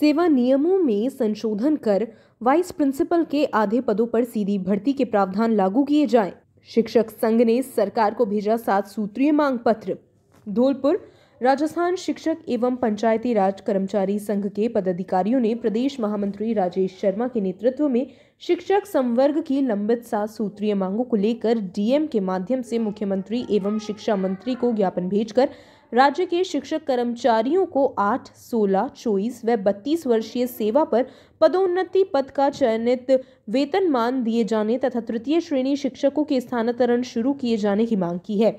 सेवा नियमों में संशोधन कर वाइस प्रिंसिपल के आधे पदों पर सीधी भर्ती के प्रावधान लागू किए जाएं। शिक्षक संघ ने सरकार को भेजा सात सूत्रीय मांग पत्र धौलपुर राजस्थान शिक्षक एवं पंचायती राज कर्मचारी संघ के पदाधिकारियों ने प्रदेश महामंत्री राजेश शर्मा के नेतृत्व में शिक्षक संवर्ग की लंबित सात सूत्रीय मांगों को लेकर डीएम के माध्यम से मुख्यमंत्री एवं शिक्षा मंत्री को ज्ञापन भेजकर राज्य के शिक्षक कर्मचारियों को आठ सोलह चौबीस व बत्तीस वर्षीय सेवा पर पदोन्नति पद का चयनित वेतनमान दिए जाने तथा तृतीय श्रेणी शिक्षकों के स्थानांतरण शुरू किए जाने की मांग की है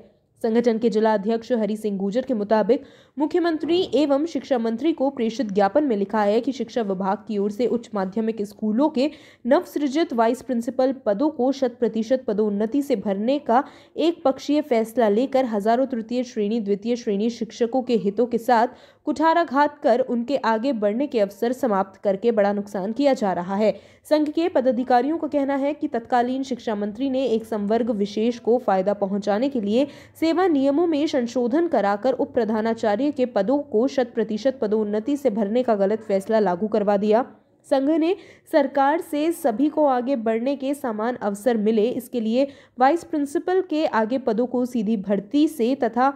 संगठन के जिला अध्यक्ष हरि सिंह गुजर के मुताबिक मुख्यमंत्री एवं शिक्षा मंत्री को प्रेषित ज्ञापन में लिखा है कि शिक्षा विभाग की ओर से उच्च माध्यमिक स्कूलों के नवसृजित वाइस प्रिंसिपल पदों को शत प्रतिशत पदोन्नति से भरने का एक पक्षीय फैसला लेकर हजारों तृतीय श्रेणी द्वितीय श्रेणी शिक्षकों के हितों के साथ कुठाराघात कर उनके आगे बढ़ने के अवसर समाप्त करके बड़ा नुकसान किया जा रहा है संघ के पदाधिकारियों का कहना है कि तत्कालीन शिक्षा मंत्री ने एक संवर्ग विशेष को फायदा पहुंचाने के लिए सेवा नियमों में संशोधन कराकर उप प्रधानाचार्य आरपीए के पदों को शत प्रतिशत पदोन्नति से भरने का गलत फैसला लागू करवा दिया संघ ने सरकार से सभी को आगे बढ़ने के समान अवसर मिले इसके लिए वाइस प्रिंसिपल के आगे पदों को सीधी भर्ती से तथा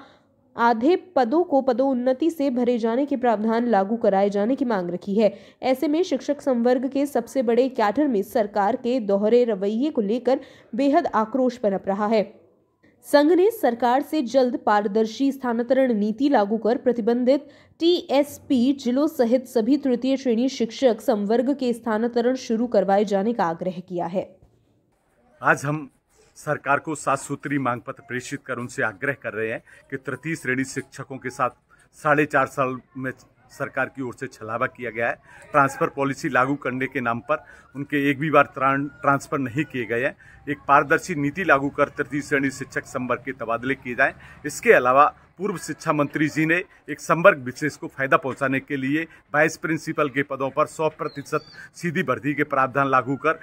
आधे पदों को पदोन्नति से भरे जाने के प्रावधान लागू कराए जाने की मांग रखी है ऐसे में शिक्षक संवर्ग के सबसे बड़े कैडर में सरकार के दोहरे रवैये को लेकर बेहद आक्रोश पनप रहा है संघ ने सरकार से जल्द पारदर्शी स्थानांतरण नीति लागू कर प्रतिबंधित टीएसपी जिलों सहित सभी तृतीय श्रेणी शिक्षक संवर्ग के स्थानांतरण शुरू करवाए जाने का आग्रह किया है आज हम सरकार को सात सूत्री मांग पत्र प्रेषित कर उनसे आग्रह कर रहे हैं कि तृतीय श्रेणी शिक्षकों के साथ साढ़े चार साल में सरकार की ओर से छलावा किया गया है ट्रांसफ़र पॉलिसी लागू करने के नाम पर उनके एक भी बार ट्रांसफ़र नहीं किए गए हैं एक पारदर्शी नीति लागू कर तृतीय श्रेणी शिक्षक संवर्ग के तबादले किए जाएं इसके अलावा पूर्व शिक्षा मंत्री जी ने एक संवर्ग विशेष को फायदा पहुंचाने के लिए वाइस प्रिंसिपल के पदों पर 100 प्रतिशत सीधी भर्ती के प्रावधान लागू कर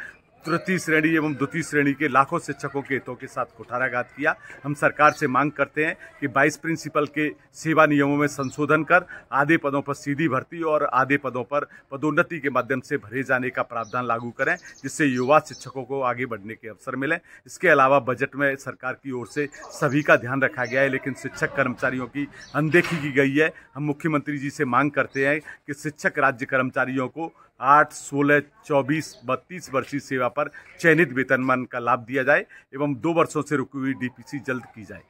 तृतीय श्रेणी एवं द्वितीय श्रेणी के लाखों शिक्षकों के हितों के साथ कुठाराघात किया हम सरकार से मांग करते हैं कि 22 प्रिंसिपल के सेवा नियमों में संशोधन कर आधे पदों पर सीधी भर्ती और आधे पदों पर पदोन्नति के माध्यम से भरे जाने का प्रावधान लागू करें जिससे युवा शिक्षकों को आगे बढ़ने के अवसर मिलें इसके अलावा बजट में सरकार की ओर से सभी का ध्यान रखा गया है लेकिन शिक्षक कर्मचारियों की अनदेखी की गई है हम मुख्यमंत्री जी से मांग करते हैं कि शिक्षक राज्य कर्मचारियों को आठ सोलह चौबीस बत्तीस वर्षीय सेवा पर चयनित वेतनमान का लाभ दिया जाए एवं दो वर्षों से रुकी हुई डीपीसी जल्द की जाए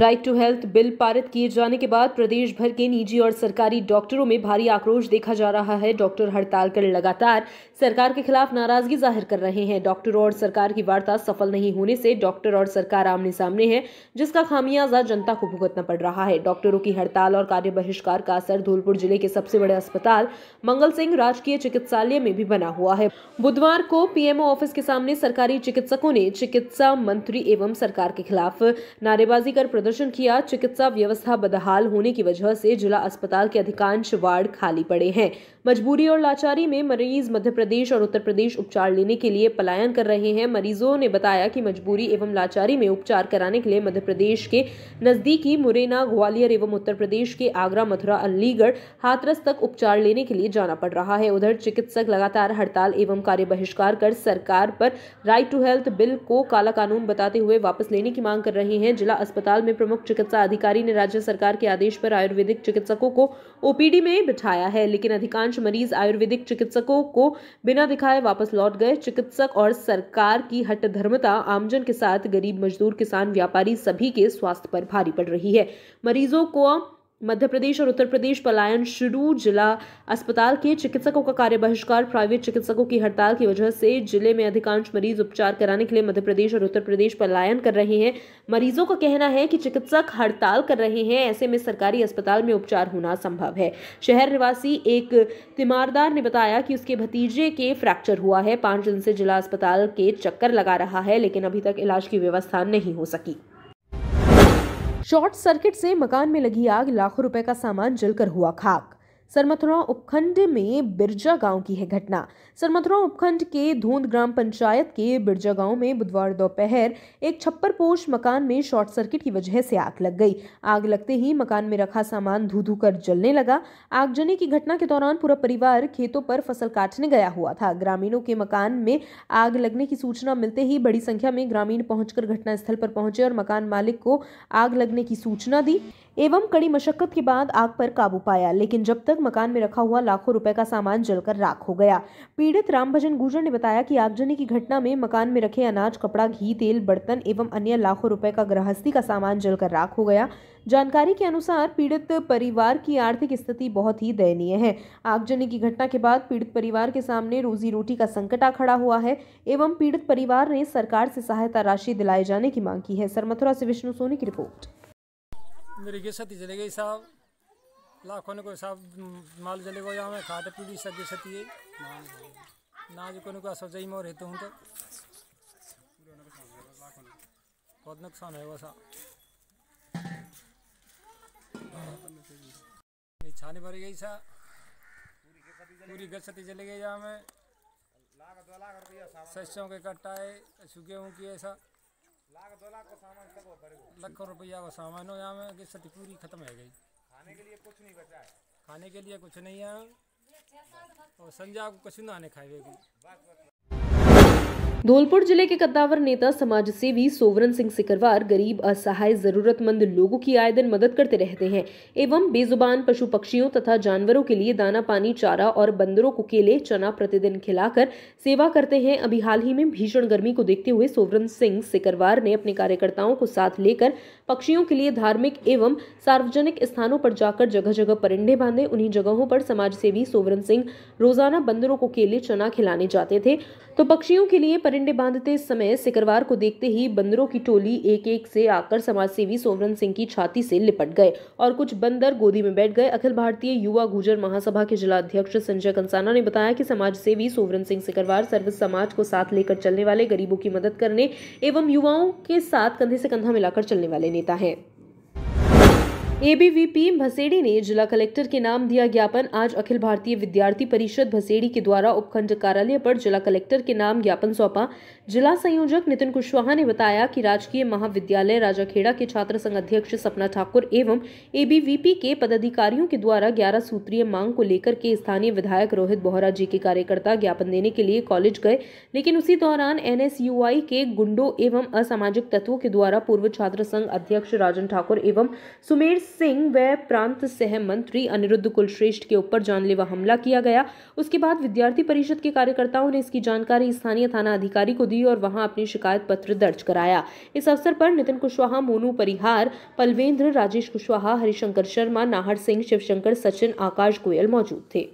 राइट टू हेल्थ बिल पारित किए जाने के बाद प्रदेश भर के निजी और सरकारी डॉक्टरों में भारी आक्रोश देखा जा रहा है डॉक्टर हड़ताल कर लगातार सरकार के खिलाफ नाराजगी जाहिर कर रहे हैं डॉक्टरों और सरकार की वार्ता सफल नहीं होने से डॉक्टर और सरकार आमने सामने है जिसका खामियाजा जनता को भुगतना पड़ रहा है डॉक्टरों की हड़ताल और कार्य बहिष्कार का असर धौलपुर जिले के सबसे बड़े अस्पताल मंगल सिंह राजकीय चिकित्सालय में भी बना हुआ है बुधवार को पीएमओ ऑफिस के सामने सरकारी चिकित्सकों ने चिकित्सा मंत्री एवं सरकार के खिलाफ नारेबाजी कर प्रदर्शन प्रदर्शन किया चिकित्सा व्यवस्था बदहाल होने की वजह से जिला अस्पताल के अधिकांश वार्ड खाली पड़े हैं मजबूरी और लाचारी में मरीज मध्य प्रदेश और उत्तर प्रदेश उपचार लेने के लिए पलायन कर रहे हैं मरीजों ने बताया कि मजबूरी एवं लाचारी में उपचार कराने के लिए मध्य प्रदेश के नजदीकी मुरैना ग्वालियर एवं उत्तर प्रदेश के आगरा मथुरा अलीगढ़ हाथरस तक उपचार लेने के लिए जाना पड़ रहा है उधर चिकित्सक लगातार हड़ताल एवं कार्य बहिष्कार कर सरकार पर राइट टू हेल्थ बिल को काला कानून बताते हुए वापस लेने की मांग कर रहे हैं जिला अस्पताल में में प्रमुख चिकित्सा अधिकारी ने राज्य सरकार के आदेश पर आयुर्वेदिक चिकित्सकों को ओपीडी में बिठाया है लेकिन अधिकांश मरीज आयुर्वेदिक चिकित्सकों को बिना दिखाए वापस लौट गए चिकित्सक और सरकार की हट धर्मता आमजन के साथ गरीब मजदूर किसान व्यापारी सभी के स्वास्थ्य पर भारी पड़ रही है मरीजों को मध्य प्रदेश और उत्तर प्रदेश पलायन शुरू जिला अस्पताल के चिकित्सकों का कार्य बहिष्कार प्राइवेट चिकित्सकों की हड़ताल की वजह से जिले में अधिकांश मरीज उपचार कराने के लिए मध्य प्रदेश और उत्तर प्रदेश पलायन कर रहे हैं मरीजों का कहना है कि चिकित्सक हड़ताल कर रहे हैं ऐसे में सरकारी अस्पताल में उपचार होना संभव है शहर निवासी एक तिमारदार ने बताया कि उसके भतीजे के फ्रैक्चर हुआ है पाँच दिन से जिला अस्पताल के चक्कर लगा रहा है लेकिन अभी तक इलाज की व्यवस्था नहीं हो सकी शॉर्ट सर्किट से मकान में लगी आग लाखों रुपए का सामान जलकर हुआ खाक सरमथुरा उपखंड में बिरजा गांव की है घटना सरमथुरा उपखंड के धोंद ग्राम पंचायत के बिरजा गांव में बुधवार दोपहर एक छप्पर पोष मकान में शॉर्ट सर्किट की वजह से आग लग गई आग लगते ही मकान में रखा सामान धू धू कर जलने लगा आगजनी की घटना के दौरान पूरा परिवार खेतों पर फसल काटने गया हुआ था ग्रामीणों के मकान में आग लगने की सूचना मिलते ही बड़ी संख्या में ग्रामीण पहुंचकर घटनास्थल पर पहुंचे और मकान मालिक को आग लगने की सूचना दी एवं कड़ी मशक्कत के बाद आग पर काबू पाया लेकिन जब तक मकान में रखा हुआ लाखों रुपए का सामान जलकर राख हो गया पीड़ित रामभजन गुर्जर ने बताया कि आगजनी की घटना में मकान में रखे अनाज कपड़ा घी तेल बर्तन एवं अन्य लाखों रुपए का गृहस्थी का सामान जलकर राख हो गया जानकारी के अनुसार पीड़ित परिवार की आर्थिक स्थिति बहुत ही दयनीय है आगजनी की घटना के बाद पीड़ित परिवार के सामने रोजी रोटी का आ खड़ा हुआ है एवं पीड़ित परिवार ने सरकार से सहायता राशि दिलाए जाने की मांग की है सर मथुरा से विष्णु सोनी की रिपोर्ट मेरे के साथ साहब लाखों ने को सब माल जले गो यहाँ खाट पीड़ी सगी सती है ना नाज को को सजाई मोर रहते तो हूँ तो बहुत नुकसान है वैसा छाने भर गई सा पूरी सती चले गई यहाँ में सरसों के कट्टा है गेहूँ की ऐसा लाख दो लाख का सामान लाखों रुपया का सामान हो यहाँ में सती पूरी खत्म है गई खाने के लिए कुछ नहीं बचा है खाने के लिए कुछ नहीं है और संजय आपको कछु ना आने बस बस धौलपुर जिले के कद्दावर नेता समाज सेवी सोवरन सिंह सिकरवार गरीब असहाय जरूरतमंद लोगों की आए दिन मदद करते रहते हैं एवं बेजुबान पशु पक्षियों तथा जानवरों के लिए दाना पानी चारा और बंदरों को केले चना प्रतिदिन खिलाकर सेवा करते हैं अभी हाल ही में भीषण गर्मी को देखते हुए सोवरन सिंह सिकरवार ने अपने कार्यकर्ताओं को साथ लेकर पक्षियों के लिए धार्मिक एवं सार्वजनिक स्थानों पर जाकर जगह जगह परिंडे बांधे उन्हीं जगहों पर समाज सेवी सोवरन सिंह रोजाना बंदरों को केले चना खिलाने जाते थे तो पक्षियों के लिए परिंडे बांधते समय शिकरवार को देखते ही बंदरों की टोली एक एक से आकर समाजसेवी सोवरन सिंह की छाती से लिपट गए और कुछ बंदर गोदी में बैठ गए अखिल भारतीय युवा गुजर महासभा के जिलाध्यक्ष संजय कंसाना ने बताया कि समाजसेवी सोवरन सिंह सिकरवार सर्व समाज को साथ लेकर चलने वाले गरीबों की मदद करने एवं युवाओं के साथ कंधे से कंधा मिलाकर चलने वाले नेता हैं एबीवीपी भसेड़ी ने जिला कलेक्टर के नाम दिया ज्ञापन आज अखिल भारतीय विद्यार्थी परिषद भसेड़ी के द्वारा उपखंड कार्यालय पर जिला कलेक्टर के नाम ज्ञापन सौंपा जिला संयोजक नितिन कुशवाहा ने बताया कि राजकीय महाविद्यालय राजाखेड़ा के छात्र संघ अध्यक्ष सपना ठाकुर एवं एबीवीपी के पदाधिकारियों के द्वारा ग्यारह सूत्रीय मांग को लेकर के स्थानीय विधायक रोहित बोहरा जी के कार्यकर्ता ज्ञापन देने के लिए कॉलेज गए लेकिन उसी दौरान एनएसयूआई के गुंडों एवं असामाजिक तत्वों के द्वारा पूर्व छात्र संघ अध्यक्ष राजन ठाकुर एवं सुमेर सिंह व प्रांत सह मंत्री अनिरुद्ध कुलश्रेष्ठ के ऊपर जानलेवा हमला किया गया उसके बाद विद्यार्थी परिषद के कार्यकर्ताओं ने इसकी जानकारी स्थानीय थाना अधिकारी को दी और वहां अपनी शिकायत पत्र दर्ज कराया इस अवसर पर नितिन कुशवाहा मोनू परिहार पलवेंद्र राजेश कुशवाहा हरिशंकर शर्मा नाहर सिंह शिवशंकर सचिन आकाश गोयल मौजूद थे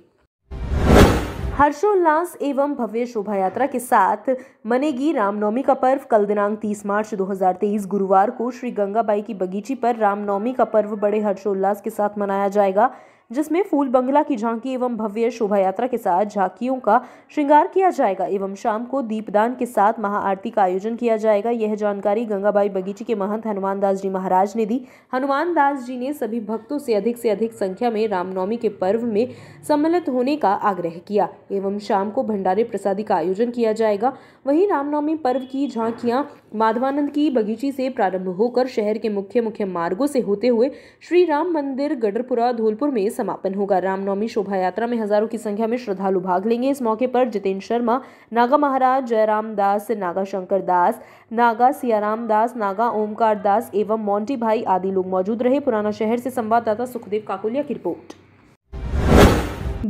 हर्षोल्लास एवं भव्य शोभा यात्रा के साथ मनेगी रामनवमी का पर्व कल दिनांक 30 मार्च 2023 गुरुवार को श्री गंगाबाई की बगीची पर रामनवमी का पर्व बड़े हर्षोल्लास के साथ मनाया जाएगा जिसमें फूल बंगला की झांकी एवं भव्य शोभा यात्रा के साथ झांकियों का श्रृंगार किया जाएगा एवं शाम को दीपदान के साथ महाआरती का आयोजन किया जाएगा यह जानकारी गंगाबाई बगीची के महंत हनुमान दास जी महाराज ने दी हनुमान दास जी ने सभी भक्तों से अधिक से अधिक संख्या में रामनवमी के पर्व में सम्मिलित होने का आग्रह किया एवं शाम को भंडारे प्रसादी का आयोजन किया जाएगा वहीं रामनवमी पर्व की झांकियां माधवानंद की बगीची से प्रारंभ होकर शहर के मुख्य मुख्य मार्गों से होते हुए श्री राम मंदिर गडरपुरा धौलपुर में समापन होगा रामनवमी शोभा यात्रा में हजारों की संख्या में श्रद्धालु भाग लेंगे इस मौके पर जितेंद्र शर्मा नागा महाराज जयराम दास नागा शंकर दास नागा सियाराम दास नागा ओमकार दास एवं मोन्टी भाई आदि लोग मौजूद रहे पुराना शहर से संवाददाता सुखदेव काकुलिया की रिपोर्ट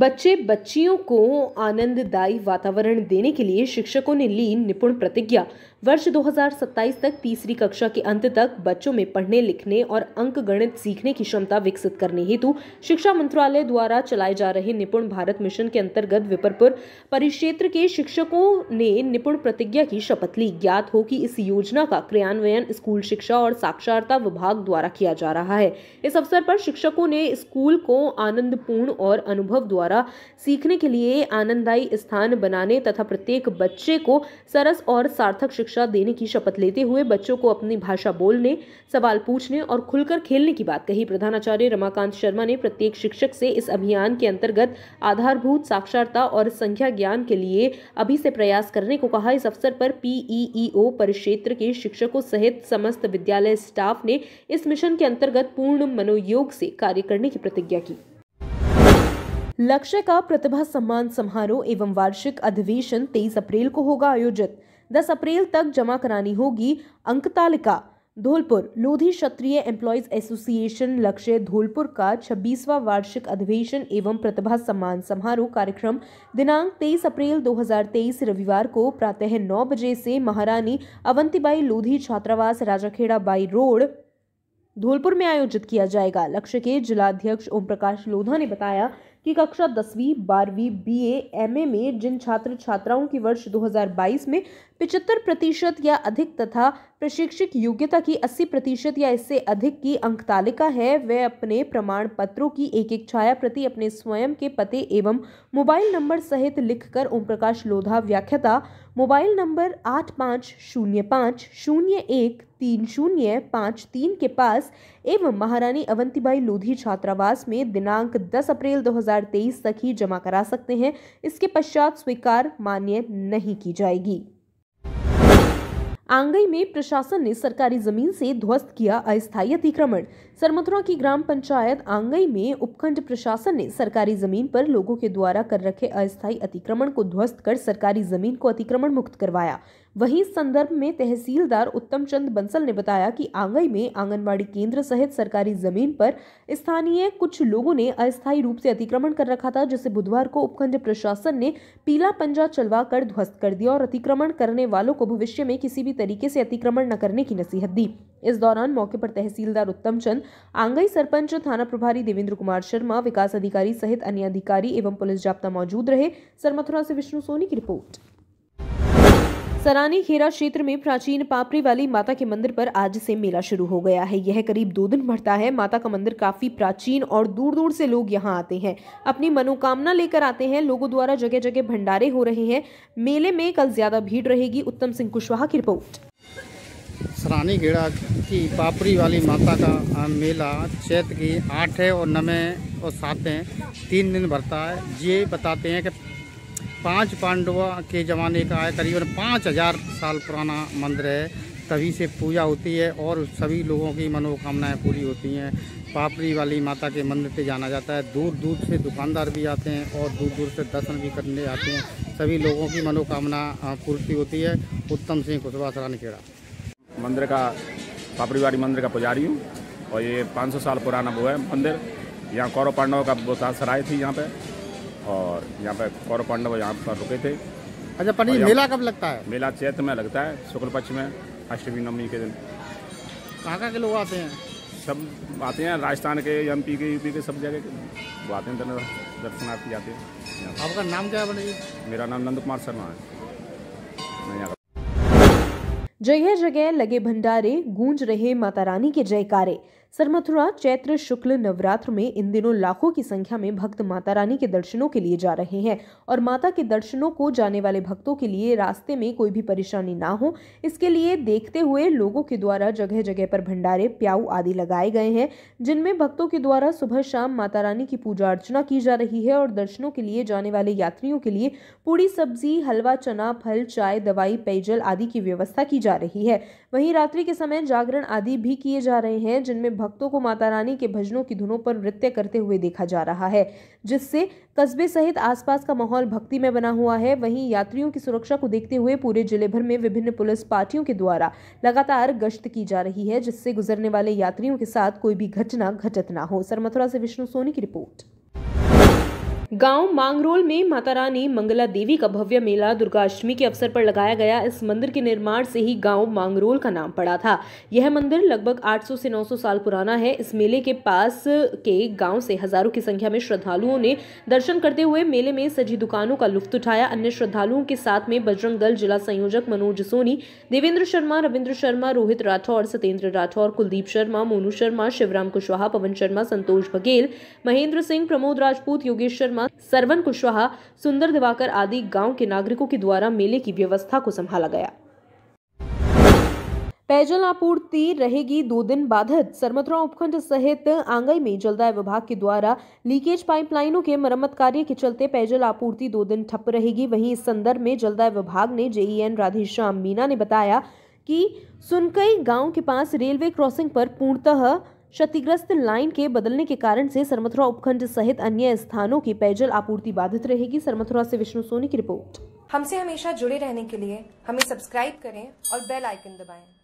बच्चे बच्चियों को आनंददायी वातावरण देने के लिए शिक्षकों ने ली निपुण प्रतिज्ञा वर्ष 2027 तक तीसरी कक्षा के अंत तक बच्चों में पढ़ने लिखने और अंक गणित सीखने की क्षमता विकसित करने हेतु शिक्षा मंत्रालय द्वारा चलाए जा रहे निपुण भारत मिशन के अंतर्गत विपरपुर परिक्षेत्र के शिक्षकों ने निपुण प्रतिज्ञा की शपथ ली ज्ञात हो कि इस योजना का क्रियान्वयन स्कूल शिक्षा और साक्षरता विभाग द्वारा किया जा रहा है इस अवसर पर शिक्षकों ने स्कूल को आनंदपूर्ण और अनुभव द्वारा सीखने के लिए आनंददायी स्थान बनाने तथा प्रत्येक बच्चे को सरस और सार्थक शिक्षा देने की शपथ लेते हुए बच्चों को अपनी भाषा बोलने सवाल पूछने और खुलकर खेलने की बात कही प्रधानाचार्य रमाकांत शर्मा ने प्रत्येक शिक्षक से इस अभियान के अंतर्गत आधारभूत साक्षरता और संख्या ज्ञान के लिए अभी से प्रयास करने को कहा इस अवसर पर पीईईओ परिक्षेत्र के शिक्षकों सहित समस्त विद्यालय स्टाफ ने इस मिशन के अंतर्गत पूर्ण मनोयोग से कार्य करने की प्रतिज्ञा की लक्ष्य का प्रतिभा सम्मान समारोह एवं वार्षिक अधिवेशन 23 अप्रैल को होगा आयोजित 10 अप्रैल तक जमा करानी होगी अंक तालिका धौलपुर लोधी क्षत्रिय एम्प्लॉयज एसोसिएशन लक्ष्य धौलपुर का 26वां वार्षिक अधिवेशन एवं प्रतिभा सम्मान समारोह कार्यक्रम दिनांक 23 अप्रैल 2023 रविवार को प्रातः 9 बजे से महारानी अवंतीबाई लोधी छात्रावास राजाखेड़ा बाई रोड धौलपुर में आयोजित किया जाएगा लक्ष्य के जिलाध्यक्ष ओम प्रकाश लोधा ने बताया कि कक्षा दसवीं बारहवीं एम ए में जिन छात्र छात्राओं की वर्ष 2022 में पिचहत्तर प्रतिशत या अधिक तथा प्रशिक्षक योग्यता की 80 प्रतिशत या इससे अधिक की अंक तालिका है वे अपने प्रमाण पत्रों की एक एक छाया प्रति अपने स्वयं के पते एवं मोबाइल नंबर सहित लिखकर प्रकाश लोधा व्याख्याता मोबाइल नंबर आठ पाँच शून्य पाँच शून्य एक तीन शून्य पाँच तीन के पास एवं महारानी अवंतीबाई लोधी छात्रावास में दिनांक दस अप्रैल दो 2023 तक ही जमा करा सकते हैं इसके पश्चात स्वीकार मान्य नहीं की जाएगी आंगई में प्रशासन ने सरकारी जमीन से ध्वस्त किया अस्थायी अतिक्रमण सरमथुरा की ग्राम पंचायत आंगई में उपखंड प्रशासन ने सरकारी जमीन पर लोगों के द्वारा कर रखे अस्थायी अतिक्रमण को ध्वस्त कर सरकारी जमीन को अतिक्रमण मुक्त करवाया वहीं संदर्भ में तहसीलदार उत्तम चंद बंसल ने बताया कि आंगई में आंगनबाड़ी केंद्र सहित सरकारी जमीन पर स्थानीय कुछ लोगों ने अस्थायी रूप से अतिक्रमण कर रखा था जिसे बुधवार को उपखंड प्रशासन ने पीला पंजा चलवा कर ध्वस्त कर दिया और अतिक्रमण करने वालों को भविष्य में किसी भी तरीके से अतिक्रमण न करने की नसीहत दी इस दौरान मौके पर तहसीलदार उत्तम चंद आंगई सरपंच थाना प्रभारी देवेंद्र कुमार शर्मा विकास अधिकारी सहित अन्य अधिकारी एवं पुलिस जाप्ता मौजूद रहे सरमथुरा से विष्णु सोनी की रिपोर्ट सरानी खेरा क्षेत्र में प्राचीन पापरी वाली माता के मंदिर पर आज से मेला शुरू हो गया है यह करीब दो दिन बढ़ता है माता का मंदिर काफी प्राचीन और दूर दूर से लोग यहाँ आते हैं अपनी मनोकामना लेकर आते हैं लोगों द्वारा जगह जगह भंडारे हो रहे हैं मेले में कल ज्यादा भीड़ रहेगी उत्तम सिंह कुशवाहा की रिपोर्ट सरानी घेड़ा की पापड़ी वाली माता का मेला चैत की है और नवें और सातें तीन दिन भरता है ये बताते हैं कि पांच पांडवों के ज़माने का है करीबन पाँच हज़ार साल पुराना मंदिर है तभी से पूजा होती है और सभी लोगों की मनोकामनाएं पूरी होती हैं पापड़ी वाली माता के मंदिर पर जाना जाता है दूर दूर से दुकानदार भी आते हैं और दूर दूर से दर्शन भी करने आते हैं सभी लोगों की मनोकामना पूर्ति होती है उत्तम सिंह कुशवास रानखेड़ा मंदिर का पापड़ीवाड़ी मंदिर का पुजारी हूँ और ये 500 साल पुराना वो है मंदिर यहाँ कौरव पांडव का वो सराय थी यहाँ पे और यहाँ पे कौरव पांडव यहाँ पर रुके थे अच्छा पंडित मेला कब लगता है मेला चैत्र में लगता है शुक्ल पक्ष में अष्टमी नवमी के दिन कहाँ कहाँ के लोग आते हैं सब आते हैं राजस्थान के एम पी के यूपी के सब जगह के वो आते हैं दर्शनार्थी आते हैं आपका नाम क्या है मेरा नाम नंद कुमार शर्मा है मैं यहाँ जगह जगह लगे भंडारे गूंज रहे माता रानी के जयकारे सर मथुरा चैत्र शुक्ल नवरात्र में इन दिनों लाखों की संख्या में भक्त माता रानी के दर्शनों के लिए जा रहे हैं और माता के दर्शनों को जाने वाले भक्तों के लिए रास्ते में कोई भी परेशानी ना हो इसके लिए देखते हुए लोगों के द्वारा जगह जगह पर भंडारे प्याऊ आदि लगाए गए हैं जिनमें भक्तों के द्वारा सुबह शाम माता रानी की पूजा अर्चना की जा रही है और दर्शनों के लिए जाने वाले यात्रियों के लिए पूरी सब्जी हलवा चना फल चाय दवाई पेयजल आदि की व्यवस्था की जा रही है वहीं रात्रि के समय जागरण आदि भी किए जा रहे हैं जिनमें भक्तों को माता रानी के भजनों की धुनों पर नृत्य करते हुए देखा जा रहा है जिससे कस्बे सहित आसपास का माहौल भक्ति में बना हुआ है वहीं यात्रियों की सुरक्षा को देखते हुए पूरे जिले भर में विभिन्न पुलिस पार्टियों के द्वारा लगातार गश्त की जा रही है जिससे गुजरने वाले यात्रियों के साथ कोई भी घटना घटित ना हो सर मथुरा से विष्णु सोनी की रिपोर्ट गांव मांगरोल में माता रानी मंगला देवी का भव्य मेला दुर्गाष्टमी के अवसर पर लगाया गया इस मंदिर के निर्माण से ही गांव मांगरोल का नाम पड़ा था यह मंदिर लगभग 800 से 900 साल पुराना है इस मेले के पास के गांव से हजारों की संख्या में श्रद्धालुओं ने दर्शन करते हुए मेले में सजी दुकानों का लुफ्त उठाया अन्य श्रद्धालुओं के साथ में बजरंग दल जिला संयोजक मनोज सोनी देवेंद्र शर्मा रविन्द्र शर्मा रोहित राठौर सत्येंद्र राठौर कुलदीप शर्मा मोनू शर्मा शिवराम कुशवाहा पवन शर्मा संतोष बघेल महेंद्र सिंह प्रमोद राजपूत योगेश शर्मा शर्मा सरवन कुशवाहा सुंदर दिवाकर आदि गांव के नागरिकों के द्वारा मेले की व्यवस्था को संभाला गया पेयजल आपूर्ति रहेगी दो दिन बाधित सरमथुरा उपखंड सहित आंगई में जलदाय विभाग के द्वारा लीकेज पाइपलाइनों के मरम्मत कार्य के चलते पेयजल आपूर्ति दो दिन ठप रहेगी वहीं इस संदर्भ में जलदाय विभाग ने जेईएन राधेश्याम मीना ने बताया कि सुनकई गांव के पास रेलवे क्रॉसिंग पर पूर्णतः क्षतिग्रस्त लाइन के बदलने के कारण से सरमथुरा उपखंड सहित अन्य स्थानों की पेयजल आपूर्ति बाधित रहेगी सरमथुरा से विष्णु सोनी की रिपोर्ट हमसे हमेशा जुड़े रहने के लिए हमें सब्सक्राइब करें और बेल आइकन दबाएं